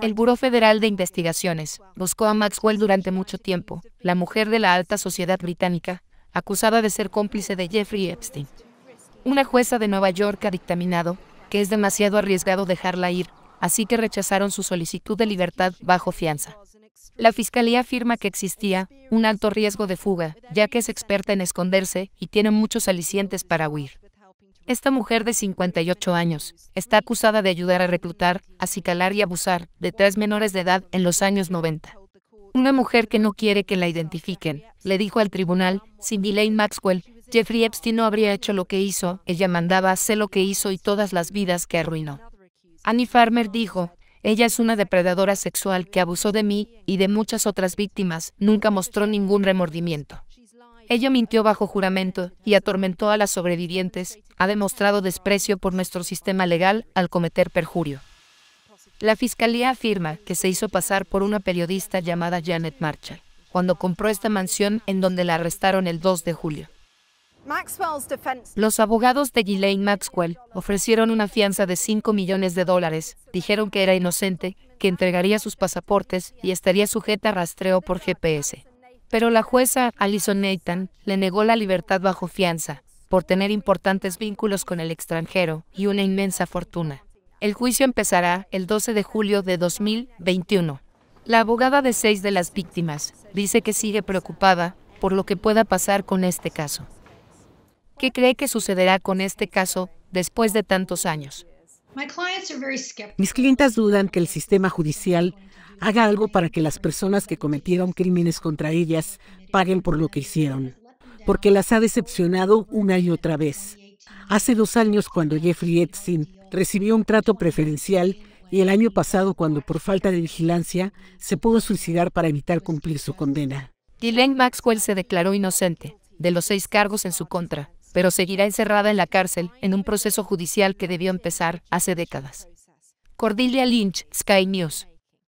El Buró Federal de Investigaciones buscó a Maxwell durante mucho tiempo, la mujer de la alta sociedad británica, acusada de ser cómplice de Jeffrey Epstein. Una jueza de Nueva York ha dictaminado que es demasiado arriesgado dejarla ir, así que rechazaron su solicitud de libertad bajo fianza. La fiscalía afirma que existía un alto riesgo de fuga, ya que es experta en esconderse y tiene muchos alicientes para huir. Esta mujer de 58 años está acusada de ayudar a reclutar, acicalar y abusar de tres menores de edad en los años 90. Una mujer que no quiere que la identifiquen, le dijo al tribunal, sin Ghislaine Maxwell, Jeffrey Epstein no habría hecho lo que hizo, ella mandaba hacer lo que hizo y todas las vidas que arruinó. Annie Farmer dijo, ella es una depredadora sexual que abusó de mí y de muchas otras víctimas, nunca mostró ningún remordimiento. Ella mintió bajo juramento y atormentó a las sobrevivientes. Ha demostrado desprecio por nuestro sistema legal al cometer perjurio. La fiscalía afirma que se hizo pasar por una periodista llamada Janet Marshall cuando compró esta mansión en donde la arrestaron el 2 de julio. Los abogados de Ghislaine Maxwell ofrecieron una fianza de 5 millones de dólares, dijeron que era inocente, que entregaría sus pasaportes y estaría sujeta a rastreo por GPS. Pero la jueza Alison Nathan le negó la libertad bajo fianza, por tener importantes vínculos con el extranjero y una inmensa fortuna. El juicio empezará el 12 de julio de 2021. La abogada de seis de las víctimas dice que sigue preocupada por lo que pueda pasar con este caso. ¿Qué cree que sucederá con este caso después de tantos años? Mis clientes dudan que el sistema judicial haga algo para que las personas que cometieron crímenes contra ellas paguen por lo que hicieron, porque las ha decepcionado una y otra vez. Hace dos años cuando Jeffrey Epstein recibió un trato preferencial y el año pasado cuando por falta de vigilancia se pudo suicidar para evitar cumplir su condena. Dylan Maxwell se declaró inocente de los seis cargos en su contra pero seguirá encerrada en la cárcel en un proceso judicial que debió empezar hace décadas. Cordelia Lynch, Sky News.